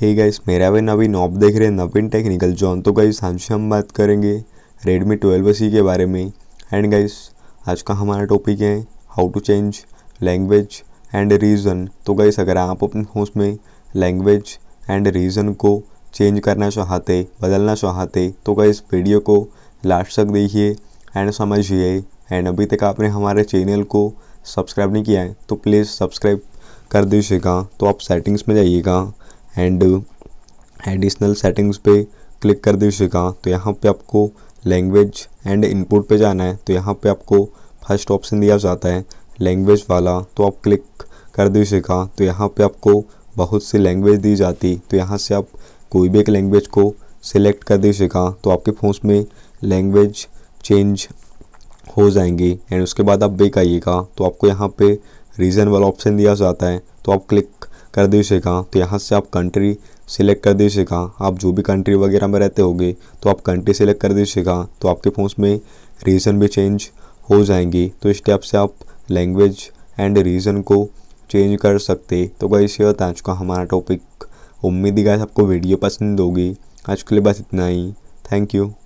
हे hey guys मेरा भी नवीन आप देख रहे हैं नवीन टेक्निकल जॉन तो गाइस आज हम बात करेंगे रेडमी ट्वेल्व सी के बारे में एंड गाइस आज का हमारा टॉपिक है how to change language and region तो गाइस अगर आप अपने फोन में लैंग्वेज एंड रीज़न को चेंज करना चाहते बदलना चाहते तो गाइस वीडियो को लास्ट तक देखिए एंड समझिए एंड अभी तक आपने हमारे चैनल को सब्सक्राइब नहीं किया है तो प्लीज़ सब्सक्राइब कर दीजिएगा तो आप सेटिंग्स में जाइएगा एंड एडिशनल सेटिंग्स पे क्लिक कर दीजिएगा तो यहाँ पे आपको लैंग्वेज एंड इनपुट पे जाना है तो यहाँ पे आपको फर्स्ट ऑप्शन दिया जाता है लैंग्वेज वाला तो आप क्लिक कर दीजिएगा तो यहाँ पे आपको बहुत सी लैंग्वेज दी जाती तो यहाँ से आप कोई भी एक लैंग्वेज को सिलेक्ट कर दीजिएगा तो आपके फ़ोन में लैंग्वेज चेंज हो जाएंगी एंड उसके बाद आप बेक आइएगा तो आपको यहाँ पे रीज़न वाला ऑप्शन दिया जाता है तो आप क्लिक कर दीजिएगा तो यहाँ से आप कंट्री सिलेक्ट कर दीजिएगा आप जो भी कंट्री वगैरह में रहते होगे तो आप कंट्री सिलेक्ट कर दीजिएगा तो आपके फ़ोन में रीजन भी चेंज हो जाएंगी तो इस टाइप से आप लैंग्वेज एंड रीजन को चेंज कर सकते तो गई से होता आज का हमारा टॉपिक उम्मीद ही गाय आपको वीडियो पसंद होगी आज के लिए बस इतना ही थैंक यू